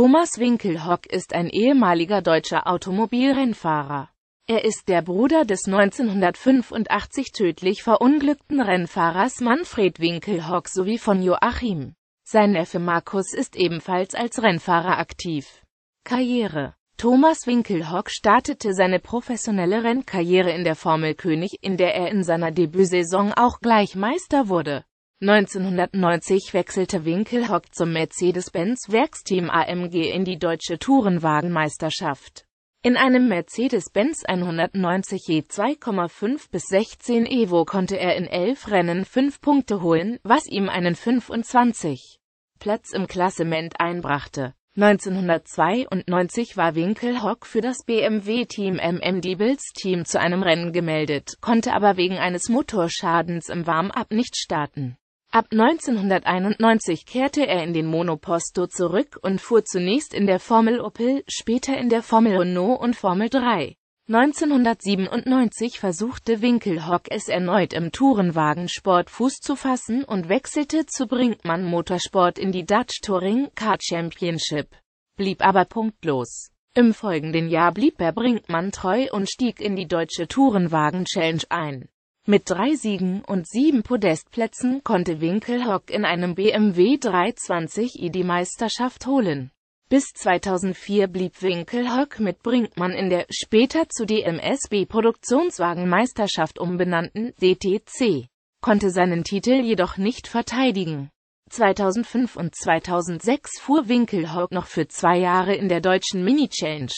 Thomas Winkelhock ist ein ehemaliger deutscher Automobilrennfahrer. Er ist der Bruder des 1985 tödlich verunglückten Rennfahrers Manfred Winkelhock sowie von Joachim. Sein Neffe Markus ist ebenfalls als Rennfahrer aktiv. Karriere Thomas Winkelhock startete seine professionelle Rennkarriere in der Formel König, in der er in seiner Debütsaison auch gleich Meister wurde. 1990 wechselte Winkelhock zum Mercedes-Benz-Werksteam AMG in die deutsche Tourenwagenmeisterschaft. In einem Mercedes-Benz 190 E 2,5 bis 16 Evo konnte er in elf Rennen fünf Punkte holen, was ihm einen 25. Platz im Klassement einbrachte. 1992 war Winkelhock für das BMW-Team MM Diebels Team zu einem Rennen gemeldet, konnte aber wegen eines Motorschadens im Warm-up nicht starten. Ab 1991 kehrte er in den Monoposto zurück und fuhr zunächst in der Formel Opel, später in der Formel Renault und Formel 3. 1997 versuchte Winkelhock es erneut im Tourenwagensport Fuß zu fassen und wechselte zu Brinkmann Motorsport in die Dutch Touring Car Championship, blieb aber punktlos. Im folgenden Jahr blieb er Brinkmann treu und stieg in die deutsche Tourenwagen Challenge ein. Mit drei Siegen und sieben Podestplätzen konnte Winkelhock in einem BMW 320i die Meisterschaft holen. Bis 2004 blieb Winkelhock mit Brinkmann in der, später zu DMSB Produktionswagenmeisterschaft umbenannten, DTC, konnte seinen Titel jedoch nicht verteidigen. 2005 und 2006 fuhr Winkelhock noch für zwei Jahre in der deutschen Mini-Challenge.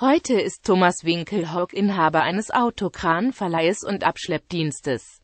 Heute ist Thomas Winkelhock Inhaber eines Autokranverleihs und Abschleppdienstes.